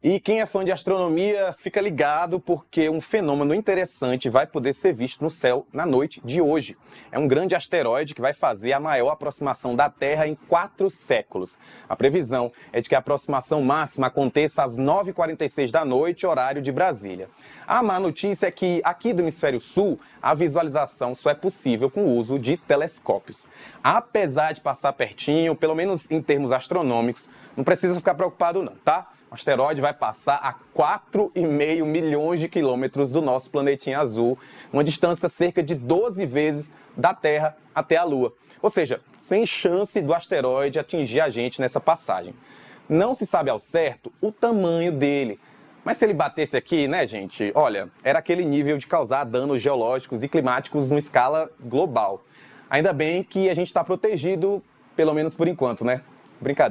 E quem é fã de astronomia, fica ligado porque um fenômeno interessante vai poder ser visto no céu na noite de hoje. É um grande asteroide que vai fazer a maior aproximação da Terra em quatro séculos. A previsão é de que a aproximação máxima aconteça às 9h46 da noite, horário de Brasília. A má notícia é que aqui do Hemisfério Sul, a visualização só é possível com o uso de telescópios. Apesar de passar pertinho, pelo menos em termos astronômicos, não precisa ficar preocupado não, tá? O asteroide vai passar a 4,5 milhões de quilômetros do nosso planetinha azul, uma distância cerca de 12 vezes da Terra até a Lua. Ou seja, sem chance do asteroide atingir a gente nessa passagem. Não se sabe ao certo o tamanho dele, mas se ele batesse aqui, né, gente? Olha, era aquele nível de causar danos geológicos e climáticos numa escala global. Ainda bem que a gente está protegido, pelo menos por enquanto, né? Brincadeira.